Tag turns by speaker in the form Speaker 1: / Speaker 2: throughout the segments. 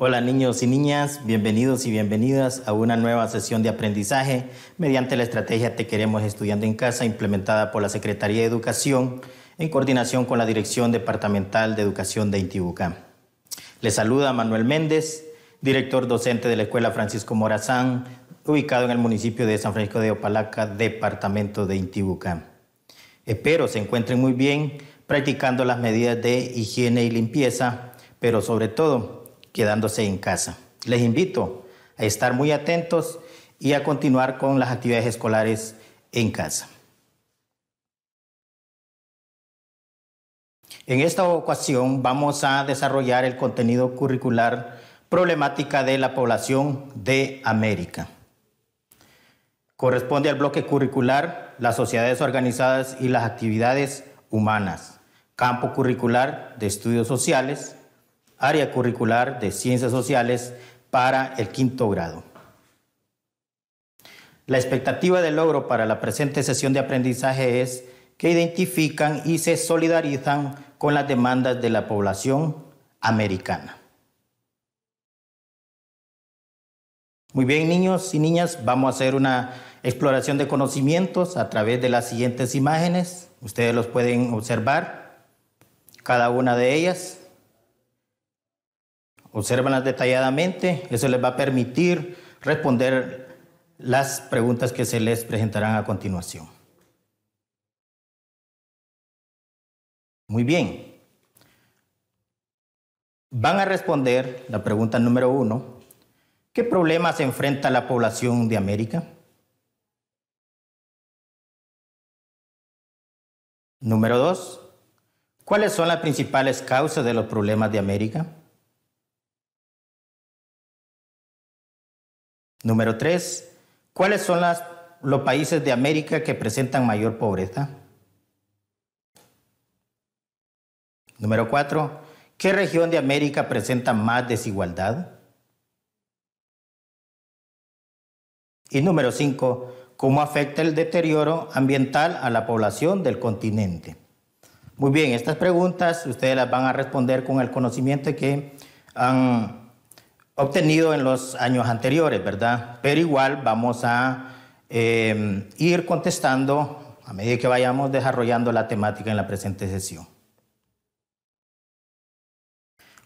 Speaker 1: Hola niños y niñas, bienvenidos y bienvenidas a una nueva sesión de aprendizaje mediante la estrategia Te queremos estudiando en casa implementada por la Secretaría de Educación en coordinación con la Dirección Departamental de Educación de Intibucá. Les saluda Manuel Méndez, director docente de la Escuela Francisco Morazán, ubicado en el municipio de San Francisco de Opalaca, departamento de Intibucá. Espero se encuentren muy bien practicando las medidas de higiene y limpieza, pero sobre todo quedándose en casa. Les invito a estar muy atentos y a continuar con las actividades escolares en casa. En esta ocasión vamos a desarrollar el contenido curricular Problemática de la población de América. Corresponde al bloque curricular Las sociedades organizadas y las actividades humanas, campo curricular de estudios sociales, área curricular de Ciencias Sociales para el quinto grado. La expectativa de logro para la presente sesión de aprendizaje es que identifican y se solidarizan con las demandas de la población americana. Muy bien, niños y niñas, vamos a hacer una exploración de conocimientos a través de las siguientes imágenes. Ustedes los pueden observar, cada una de ellas. Obsérvanlas detalladamente. Eso les va a permitir responder las preguntas que se les presentarán a continuación. Muy bien. Van a responder la pregunta número uno. ¿Qué problemas enfrenta la población de América? Número dos. ¿Cuáles son las principales causas de los problemas de América? Número tres, ¿cuáles son los países de América que presentan mayor pobreza? Número 4. ¿qué región de América presenta más desigualdad? Y número 5. ¿cómo afecta el deterioro ambiental a la población del continente? Muy bien, estas preguntas ustedes las van a responder con el conocimiento que han obtenido en los años anteriores, ¿verdad? Pero igual vamos a em, ir contestando a medida que vayamos desarrollando la temática en la presente sesión.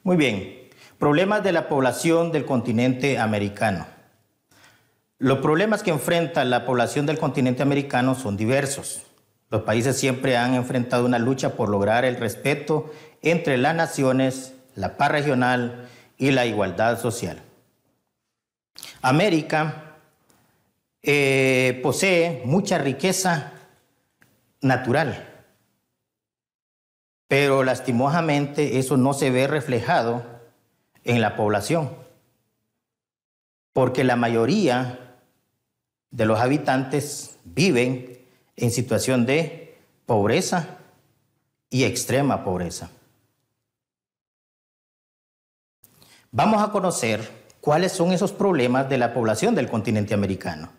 Speaker 1: Muy bien, problemas de la población del continente americano. Los problemas que enfrenta la población del continente americano son diversos. Los países siempre han enfrentado una lucha por lograr el respeto entre las naciones, la paz regional, y la igualdad social. América eh, posee mucha riqueza natural, pero lastimosamente eso no se ve reflejado en la población, porque la mayoría de los habitantes viven en situación de pobreza y extrema pobreza. vamos a conocer cuáles son esos problemas de la población del continente americano.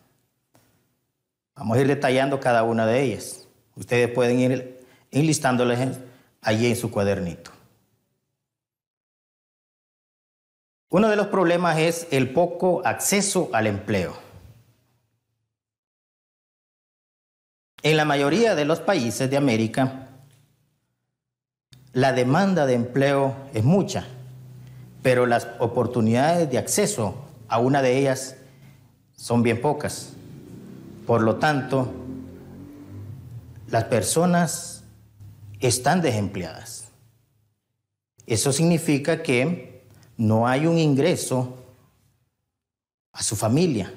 Speaker 1: Vamos a ir detallando cada una de ellas. Ustedes pueden ir enlistándolas allí en su cuadernito. Uno de los problemas es el poco acceso al empleo. En la mayoría de los países de América, la demanda de empleo es mucha pero las oportunidades de acceso a una de ellas son bien pocas. Por lo tanto, las personas están desempleadas. Eso significa que no hay un ingreso a su familia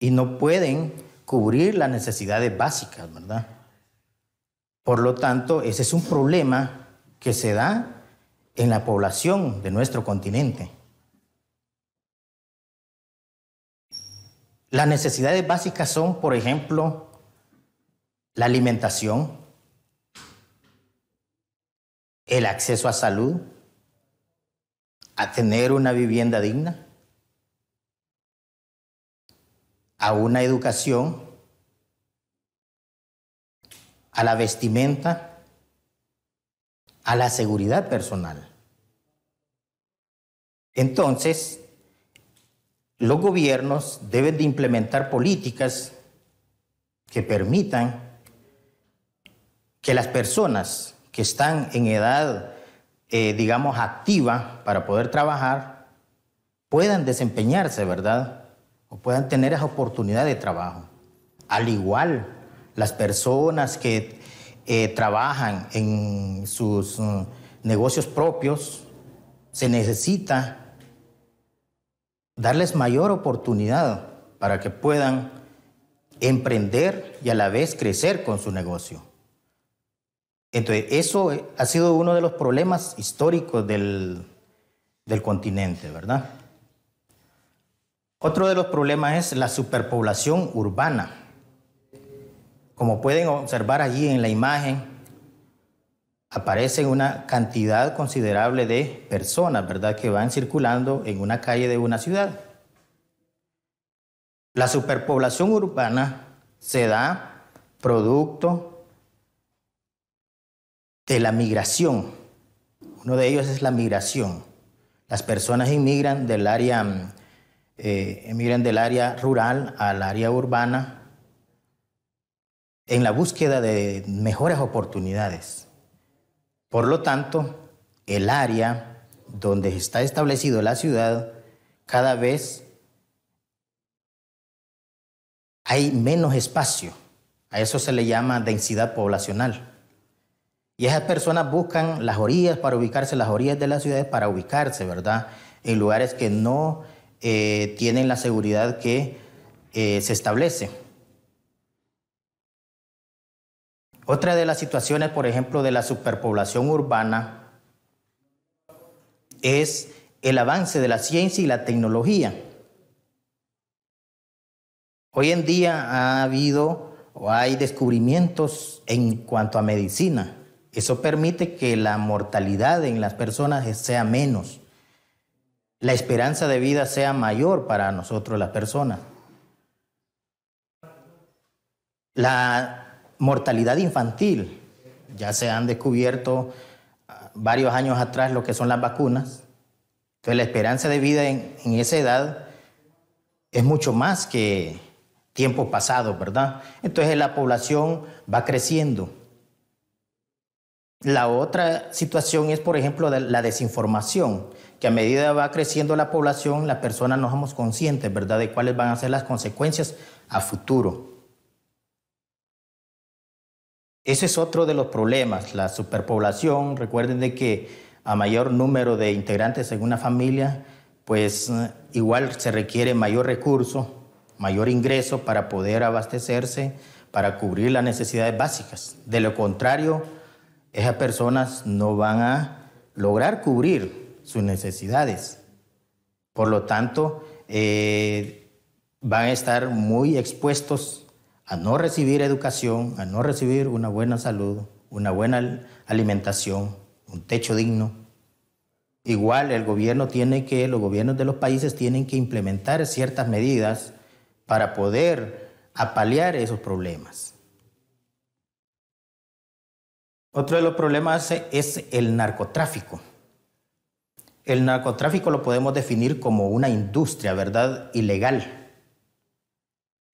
Speaker 1: y no pueden cubrir las necesidades básicas, ¿verdad? Por lo tanto, ese es un problema que se da en la población de nuestro continente. Las necesidades básicas son, por ejemplo, la alimentación, el acceso a salud, a tener una vivienda digna, a una educación, a la vestimenta, a la seguridad personal. Entonces, los gobiernos deben de implementar políticas que permitan que las personas que están en edad, eh, digamos, activa para poder trabajar, puedan desempeñarse, ¿verdad? O puedan tener esa oportunidad de trabajo. Al igual, las personas que eh, trabajan en sus mm, negocios propios, se necesita darles mayor oportunidad para que puedan emprender y a la vez crecer con su negocio. Entonces, eso eh, ha sido uno de los problemas históricos del continente, ¿verdad? Otro de los problemas es la superpoblación urbana. Como pueden observar allí en la imagen, aparece una cantidad considerable de personas, ¿verdad?, que van circulando en una calle de una ciudad. La superpoblación urbana se da producto de la migración. Uno de ellos es la migración. Las personas inmigran del área, mm, eh, emigran del área rural al área urbana en la búsqueda de mejores oportunidades. Por lo tanto, el área donde está establecido la ciudad, cada vez hay menos espacio. A eso se le llama densidad poblacional. Y esas personas buscan las orillas para ubicarse, las orillas de las ciudades para ubicarse, ¿verdad? En lugares que no eh, tienen la seguridad que eh, se establece. Otra de las situaciones, por ejemplo, de la superpoblación urbana es el avance de la ciencia y la tecnología. Hoy en día ha habido o hay descubrimientos en cuanto a medicina. Eso permite que la mortalidad en las personas sea menos. La esperanza de vida sea mayor para nosotros las personas. La mortalidad infantil. Ya se han descubierto ah, varios años atrás lo que son las vacunas. Entonces la esperanza de vida en, esa edad es mucho más que tiempo pasado, ¿verdad? Entonces la población va creciendo. La otra situación es, por ejemplo, la desinformación, que a medida va creciendo la población, las personas no somos conscientes, ¿verdad?, de cuáles van a ser las consecuencias a futuro. Ese es otro de los problemas, la superpoblación. Recuerden de que a mayor número de integrantes en una familia, pues eh, igual se requiere mayor recurso, mayor ingreso para poder abastecerse, para cubrir las necesidades básicas. De lo contrario, esas personas no van a lograr cubrir sus necesidades. Por lo tanto, eh, van a estar muy expuestos a no recibir educación, a no recibir una buena salud, una buena alimentación, un techo digno. Igual el gobierno tiene que, los gobiernos de los países tienen que implementar ciertas medidas para poder apalear esos problemas. Otro de los problemas es el narcotráfico. El narcotráfico lo podemos definir como una industria, ¿verdad? Ilegal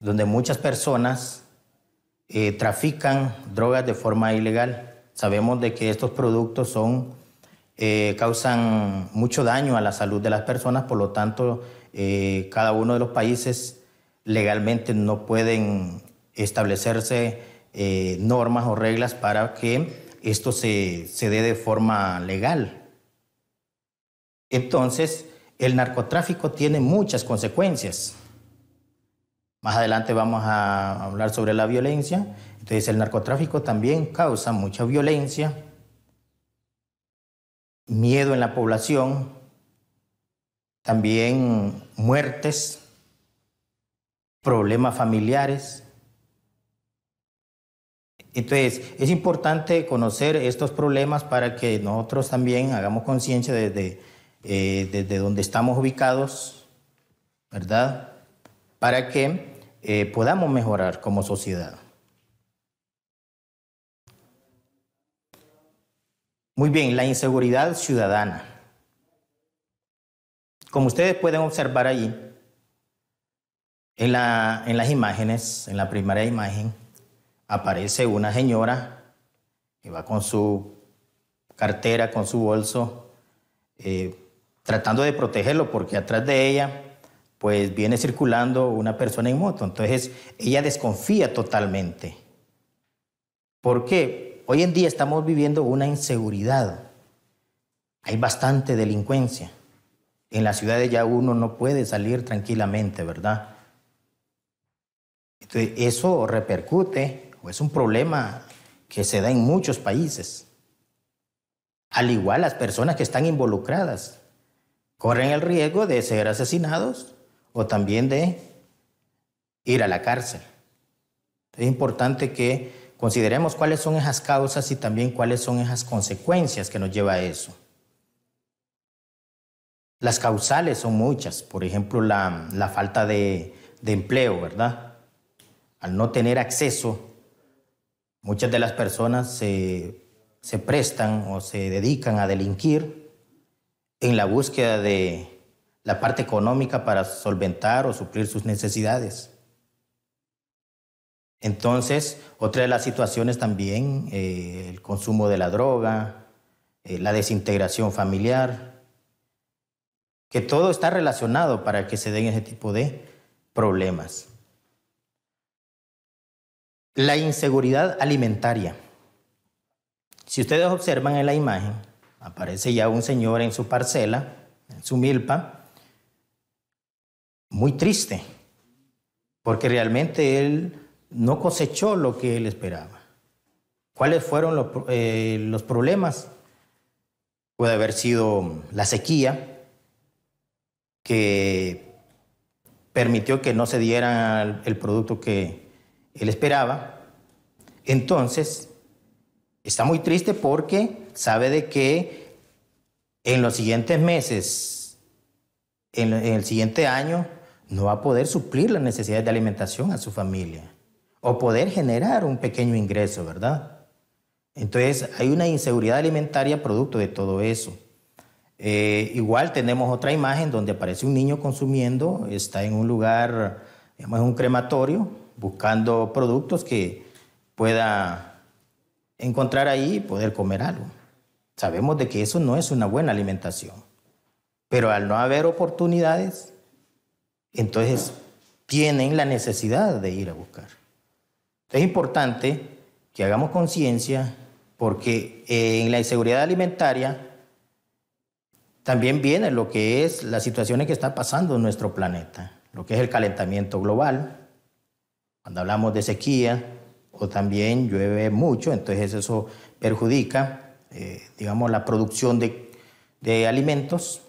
Speaker 1: donde muchas personas eh, trafican drogas de forma ilegal. Sabemos de que estos productos son, eh, causan mucho daño a la salud de las personas, por lo tanto, eh, cada uno de los países legalmente no pueden establecerse normas o reglas para que esto se, se dé de forma legal. Entonces, el narcotráfico tiene muchas consecuencias. Más adelante vamos a hablar sobre la violencia. Entonces el narcotráfico también causa mucha violencia, miedo en la población, también muertes, problemas familiares. Entonces, es importante conocer estos problemas para que nosotros también hagamos conciencia de donde eh, estamos ubicados, ¿verdad? para que eh, podamos mejorar como sociedad. Muy bien, la inseguridad ciudadana. Como ustedes pueden observar allí, en, las imágenes, en la primera imagen, aparece una señora que va con su cartera, con su bolso, eh, tratando de protegerlo porque atrás de ella pues viene circulando una persona en moto. Entonces ella desconfía totalmente. ¿Por qué? Hoy en día estamos viviendo una inseguridad. Hay bastante delincuencia. En las ciudades ya uno no puede salir tranquilamente, ¿verdad? Entonces eso repercute o es un problema que se da en muchos países. Al igual las personas que están involucradas corren el riesgo de ser asesinados o también de ir a la cárcel. Es importante que consideremos cuáles son esas causas y también cuáles son esas consecuencias que nos lleva a eso. Las causales son muchas, por ejemplo, la, falta de, empleo, ¿verdad? Al no tener acceso, muchas de las personas se, se prestan o se dedican a delinquir en la búsqueda de, la parte económica para solventar o suplir sus necesidades. Entonces, otra de las situaciones también, eh, el consumo de la droga, eh, la desintegración familiar, que todo está relacionado para que se den ese tipo de problemas. La inseguridad alimentaria. Si ustedes observan en la imagen, aparece ya un señor en su parcela, en su milpa, muy triste, porque realmente él no cosechó lo que él esperaba. ¿Cuáles fueron eh, los, problemas? Puede haber sido la sequía, que permitió que no se diera el producto que él esperaba. Entonces, está muy triste porque sabe de que en los siguientes meses, en el siguiente año, no va a poder suplir las necesidades de alimentación a su familia o poder generar un pequeño ingreso, ¿verdad? Entonces hay una inseguridad alimentaria producto de todo eso. Eh, igual tenemos otra imagen donde aparece un niño consumiendo, está en un lugar, digamos, en un crematorio, buscando productos que pueda encontrar ahí y poder comer algo. Sabemos de que eso no es una buena alimentación, pero al no haber oportunidades, entonces tienen la necesidad de ir a buscar. Es importante que hagamos conciencia porque en la inseguridad alimentaria también viene lo que es las situaciones que está pasando en nuestro planeta, lo que es el calentamiento global, cuando hablamos de sequía o también llueve mucho, entonces eso perjudica, eh, digamos, la producción de alimentos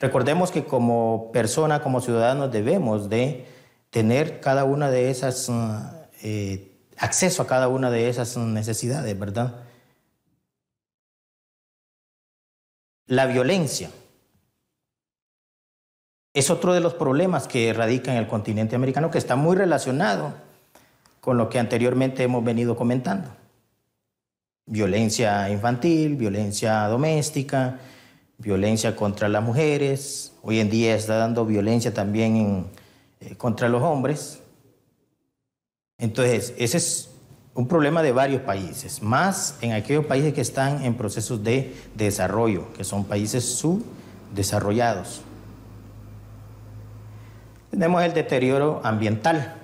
Speaker 1: Recordemos que como persona, como ciudadanos, debemos de tener cada una de esas, mm, eh, acceso a cada una de esas necesidades, ¿verdad? La violencia es otro de los problemas que radica en el continente americano que está muy relacionado con lo que anteriormente hemos venido comentando. Violencia infantil, violencia doméstica, violencia contra las mujeres, hoy en día está dando violencia también eh, contra los hombres. Entonces, ese es un problema de varios países, más en aquellos países que están en procesos de desarrollo, que son países subdesarrollados. Tenemos el deterioro ambiental.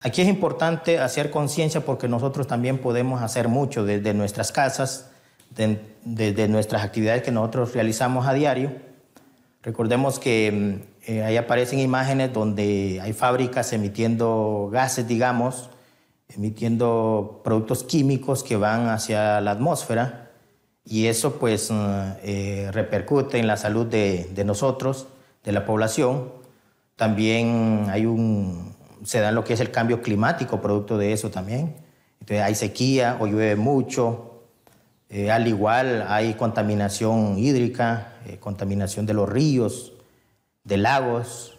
Speaker 1: Aquí es importante hacer conciencia porque nosotros también podemos hacer mucho desde nuestras casas, desde nuestras actividades que nosotros realizamos a diario. Recordemos que mm, eh, ahí aparecen imágenes donde hay fábricas emitiendo gases, digamos, emitiendo productos químicos que van hacia la atmósfera y eso pues mm, eh, repercute en la salud de nosotros, de la población. También hay un se dan lo que es el cambio climático, producto de eso también. Entonces hay sequía o llueve mucho, eh, al igual hay contaminación hídrica, eh, contaminación de los ríos, de lagos,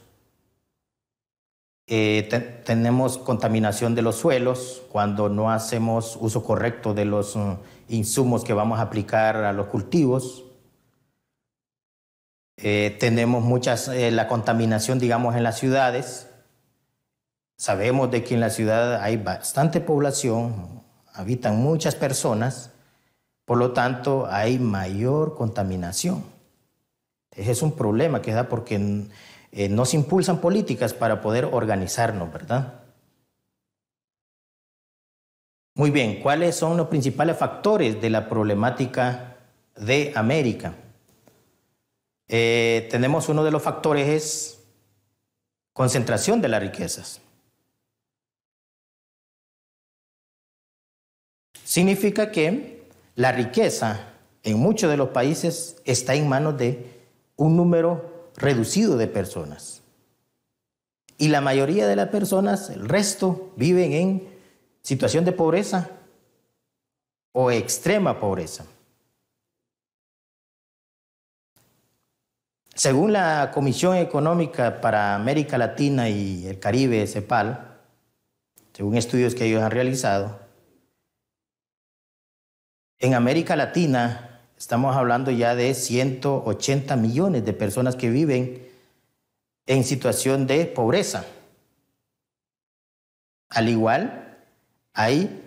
Speaker 1: eh, tenemos contaminación de los suelos cuando no hacemos uso correcto de los mm, insumos que vamos a aplicar a los cultivos. tenemos muchas, la contaminación, digamos, en las ciudades, Sabemos de que en la ciudad hay bastante población, habitan muchas personas, por lo tanto hay mayor contaminación. Ese es un problema que da porque eh, no se impulsan políticas para poder organizarnos, ¿verdad? Muy bien, ¿cuáles son los principales factores de la problemática de América? Eh, tenemos uno de los factores es concentración de las riquezas. Significa que la riqueza en muchos de los países está en manos de un número reducido de personas. Y la mayoría de las personas, el resto, viven en situación de pobreza o extrema pobreza. Según la Comisión Económica para América Latina y el Caribe, CEPAL, según estudios que ellos han realizado, en América Latina estamos hablando ya de 180 millones de personas que viven en situación de pobreza. Al igual, hay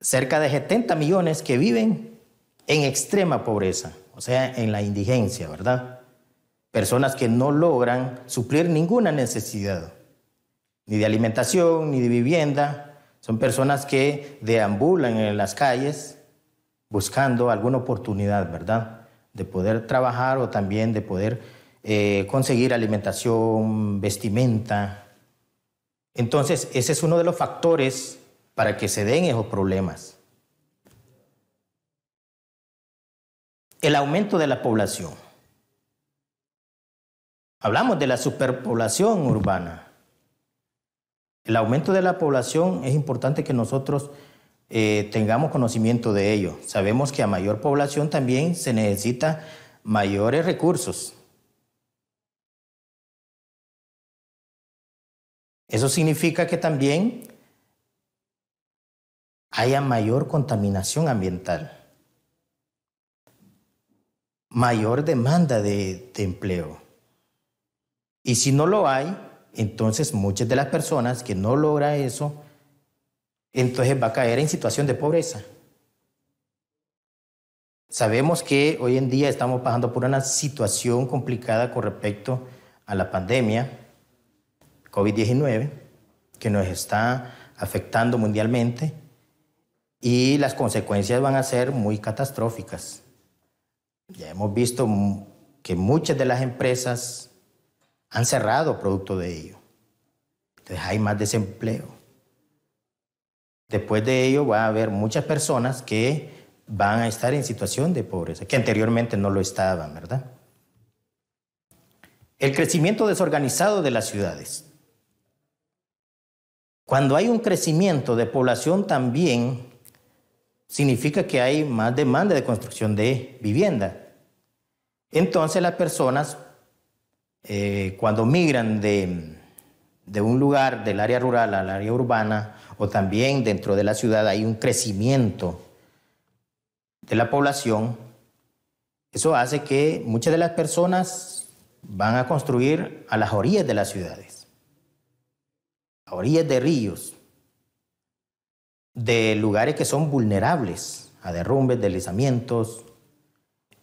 Speaker 1: cerca de 70 millones que viven en extrema pobreza, o sea, en la indigencia, ¿verdad? Personas que no logran suplir ninguna necesidad, ni de alimentación, ni de vivienda. Son personas que deambulan en las calles buscando alguna oportunidad, ¿verdad? De poder trabajar o también de poder eh, conseguir alimentación, vestimenta. Entonces, ese es uno de los factores para que se den esos problemas. El aumento de la población. Hablamos de la superpoblación urbana. El aumento de la población es importante que nosotros eh, tengamos conocimiento de ello. Sabemos que a mayor población también se necesita mayores recursos. Eso significa que también haya mayor contaminación ambiental, mayor demanda de, de empleo. Y si no lo hay, entonces muchas de las personas que no logran eso entonces va a caer en situación de pobreza. Sabemos que hoy en día estamos pasando por una situación complicada con respecto a la pandemia COVID-19 que nos está afectando mundialmente y las consecuencias van a ser muy catastróficas. Ya hemos visto que muchas de las empresas han cerrado producto de ello. Entonces hay más desempleo. Después de ello va a haber muchas personas que van a estar en situación de pobreza, que anteriormente no lo estaban, ¿verdad? El crecimiento desorganizado de las ciudades. Cuando hay un crecimiento de población también significa que hay más demanda de construcción de vivienda. Entonces las personas, eh, cuando migran de, de un lugar del área rural al área urbana o también dentro de la ciudad hay un crecimiento de la población, eso hace que muchas de las personas van a construir a las orillas de las ciudades, a orillas de ríos, de lugares que son vulnerables a derrumbes, deslizamientos.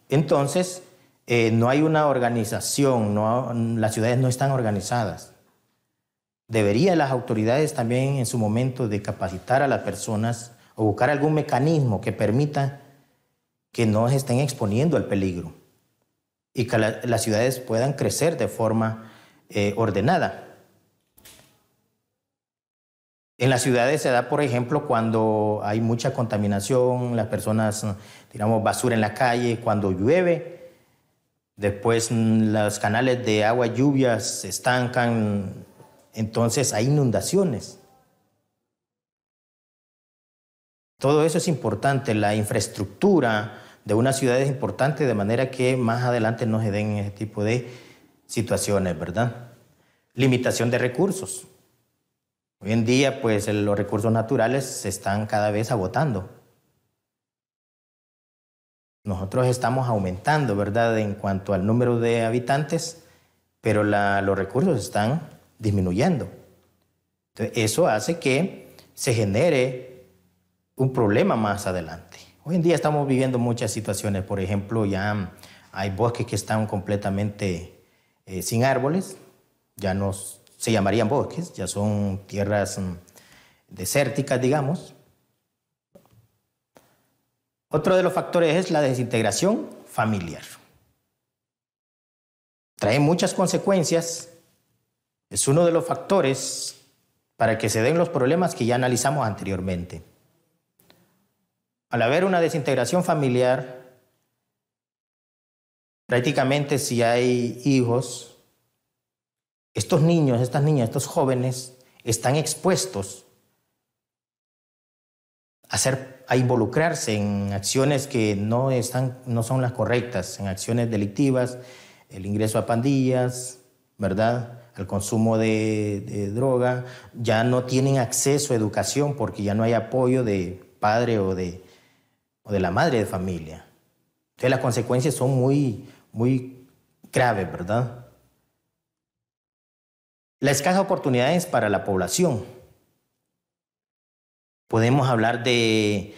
Speaker 1: Entonces, eh, no hay una organización, las ciudades no están organizadas. Debería las autoridades también en su momento de capacitar a las personas o buscar algún mecanismo que permita que no se estén exponiendo al peligro y que las ciudades puedan crecer de forma eh, ordenada. En las ciudades se da, por ejemplo, cuando hay mucha contaminación, las personas tiramos basura en la calle, cuando llueve, después los canales de agua lluvia se estancan, entonces hay inundaciones. Todo eso es importante, la infraestructura de una ciudad es importante de manera que más adelante no se den ese tipo de situaciones, ¿verdad? Limitación de recursos. Hoy en día, pues los recursos naturales se están cada vez agotando. Nosotros estamos aumentando, ¿verdad?, en cuanto al número de habitantes, pero los recursos están disminuyendo. eso hace que se genere un problema más adelante. Hoy en día estamos viviendo muchas situaciones, por ejemplo, ya hay bosques que están completamente eh, sin árboles, ya no se llamarían bosques, ya son tierras mm, desérticas, digamos. Otro de los factores es la desintegración familiar. Trae muchas consecuencias es uno de los factores para que se den los problemas que ya analizamos anteriormente. Al haber una desintegración familiar, prácticamente si hay hijos, estos niños, estas niñas, estos jóvenes están expuestos a, involucrarse en acciones que no, no son las correctas, en acciones delictivas, el ingreso a pandillas, ¿verdad? al consumo de, droga, ya no tienen acceso a educación porque ya no hay apoyo de padre o de, la madre de familia. Entonces las consecuencias son muy, muy graves, ¿verdad? escasa oportunidad oportunidades para la población. Podemos hablar de,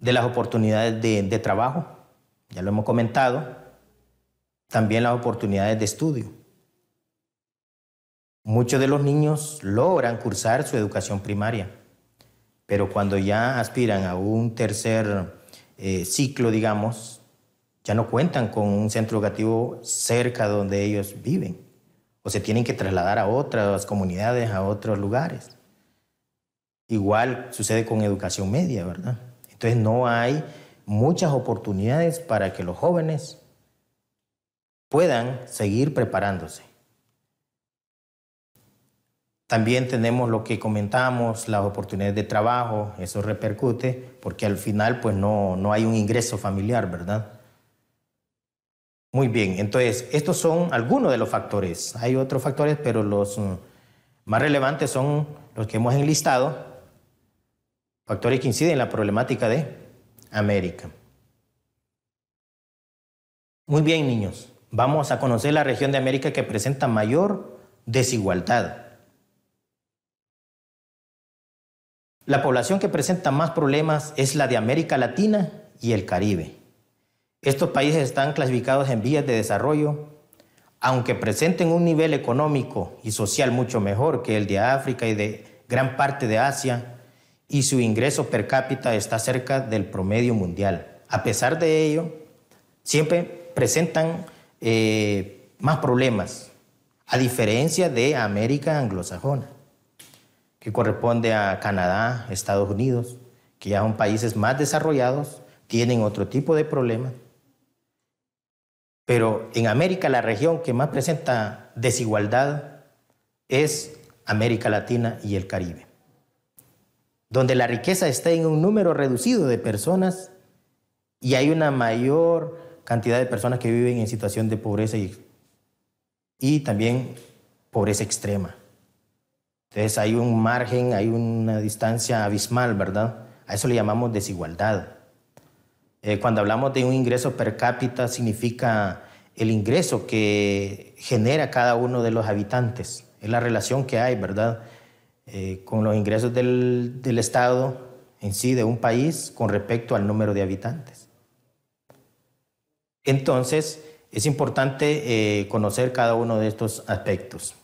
Speaker 1: las oportunidades de trabajo, ya lo hemos comentado, también las oportunidades de estudio. Muchos de los niños logran cursar su educación primaria, pero cuando ya aspiran a un tercer eh, ciclo, digamos, ya no cuentan con un centro educativo cerca donde ellos viven o se tienen que trasladar a otras comunidades, a otros lugares. Igual sucede con educación media, ¿verdad? Entonces no hay muchas oportunidades para que los jóvenes puedan seguir preparándose. También tenemos lo que comentamos, las oportunidades de trabajo, eso repercute porque al final pues no, no hay un ingreso familiar, ¿verdad? Muy bien, entonces estos son algunos de los factores. Hay otros factores, pero los mm, más relevantes son los que hemos enlistado, factores que inciden en la problemática de América. Muy bien, niños, vamos a conocer la región de América que presenta mayor desigualdad. La población que presenta más problemas es la de América Latina y el Caribe. Estos países están clasificados en vías de desarrollo, aunque presenten un nivel económico y social mucho mejor que el de África y de gran parte de Asia, y su ingreso per cápita está cerca del promedio mundial. A pesar de ello, siempre presentan eh, más problemas, a diferencia de América anglosajona que corresponde a Canadá, Estados Unidos, que ya son países más desarrollados, tienen otro tipo de problemas. Pero en América la región que más presenta desigualdad es América Latina y el Caribe, donde la riqueza está en un número reducido de personas y hay una mayor cantidad de personas que viven en situación de pobreza y, y también pobreza extrema. Entonces hay un margen, hay una distancia abismal, ¿verdad? A eso le llamamos desigualdad. Eh, cuando hablamos de un ingreso per cápita, significa el ingreso que genera cada uno de los habitantes. Es la relación que hay, ¿verdad? Eh, con los ingresos del, Estado en sí, de un país, con respecto al número de habitantes. Entonces, es importante eh, conocer cada uno de estos aspectos.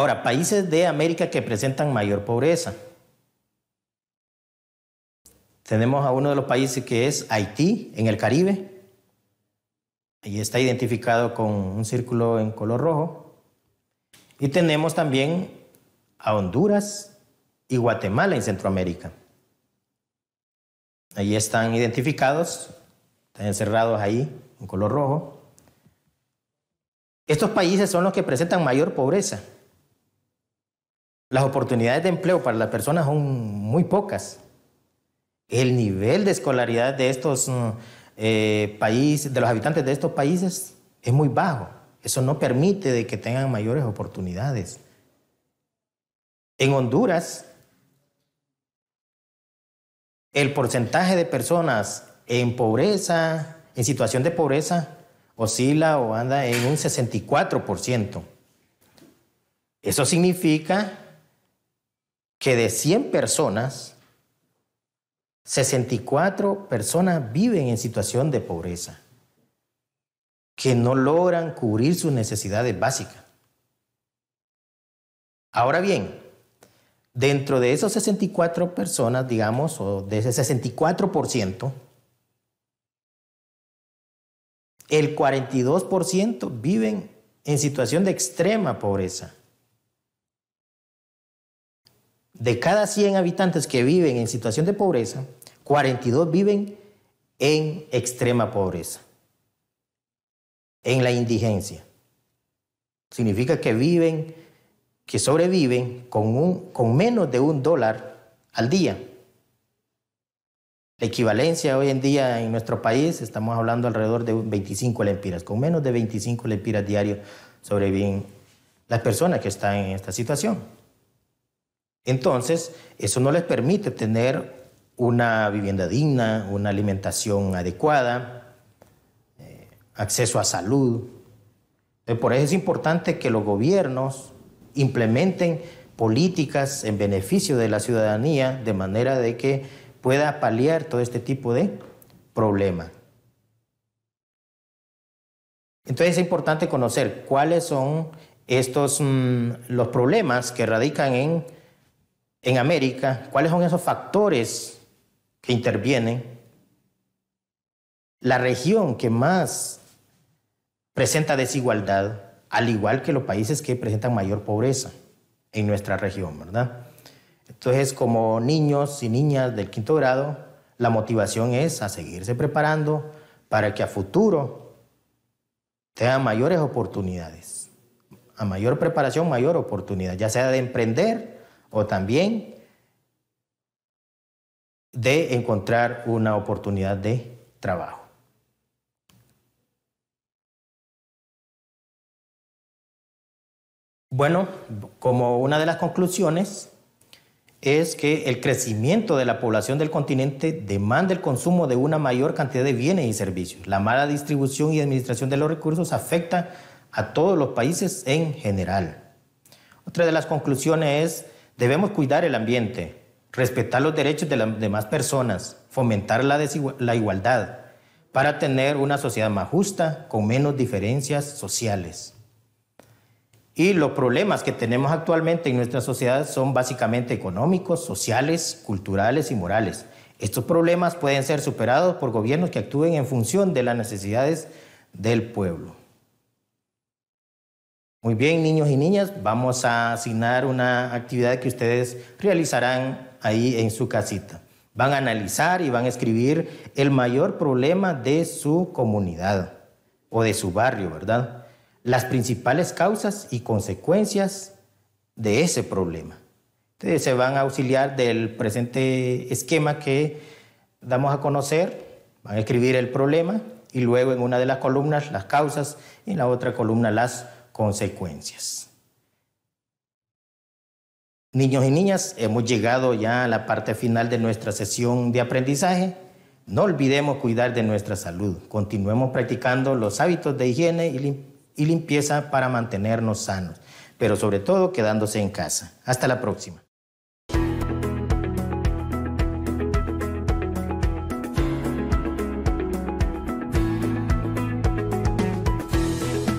Speaker 1: Ahora, países de América que presentan mayor pobreza. Tenemos a uno de los países que es Haití, en el Caribe, Ahí está identificado con un círculo en color rojo. Y tenemos también a Honduras y Guatemala en Centroamérica. Ahí están identificados, están encerrados ahí en color rojo. Estos países son los que presentan mayor pobreza. Las oportunidades de empleo para las personas son muy pocas. El nivel de escolaridad de estos mm, eh, países, de los habitantes de estos países, es muy bajo. Eso no permite que tengan mayores oportunidades. En Honduras, el porcentaje de personas en pobreza, en situación de pobreza, oscila o anda en un 64%. Eso significa que de 100 personas, 64 personas viven en situación de pobreza, que no logran cubrir sus necesidades básicas. Ahora bien, dentro de esos 64 personas, digamos, o de ese 64%, el 42% viven en situación de extrema pobreza de cada 100 habitantes que viven en situación de pobreza, 42 viven en extrema pobreza, en la indigencia. Significa que viven, que sobreviven con, con menos de un dólar al día. La equivalencia hoy en día en nuestro país, estamos hablando alrededor de 25 lempiras, con menos de 25 lempiras diarios sobreviven las personas que están en esta situación. Entonces, eso no les permite tener una vivienda digna, una alimentación adecuada, eh, acceso a salud. por eso es importante que los gobiernos implementen políticas en beneficio de la ciudadanía de manera de que pueda paliar todo este tipo de problema. Entonces es importante conocer cuáles son estos mm, los problemas que radican en en América, cuáles son esos factores que intervienen. La región que más presenta desigualdad, al igual que los países que presentan mayor pobreza en nuestra región, ¿verdad? Entonces, como niños y niñas del quinto grado, la motivación es a seguirse preparando para que a futuro tengan mayores oportunidades. A mayor preparación, mayor oportunidad, ya sea de emprender o también de encontrar una oportunidad de trabajo. Bueno, como una de las conclusiones es que el crecimiento de la población del continente demanda el consumo de una mayor cantidad de bienes y servicios. La mala distribución y administración de los recursos afecta a todos los países en general. Otra de las conclusiones es Debemos cuidar el ambiente, respetar los derechos de las demás personas, fomentar la, la igualdad para tener una sociedad más justa, con menos diferencias sociales. Y los problemas que tenemos actualmente en nuestra sociedad son básicamente económicos, sociales, culturales y morales. Estos problemas pueden ser superados por gobiernos que actúen en función de las necesidades del pueblo. Muy bien, niños y niñas, vamos a asignar una actividad que ustedes realizarán ahí en su casita. Van a analizar y van a escribir el mayor problema de su comunidad o de su barrio, ¿verdad? Las principales causas y consecuencias de ese problema. Ustedes se van a auxiliar del presente esquema que damos a conocer, van a escribir el problema y luego en una de las columnas las causas y en la otra columna las consecuencias. Niños y niñas, hemos llegado ya a la parte final de nuestra sesión de aprendizaje. No olvidemos cuidar de nuestra salud. Continuemos practicando los hábitos de higiene y limpieza para mantenernos sanos, pero sobre todo quedándose en casa. Hasta la próxima.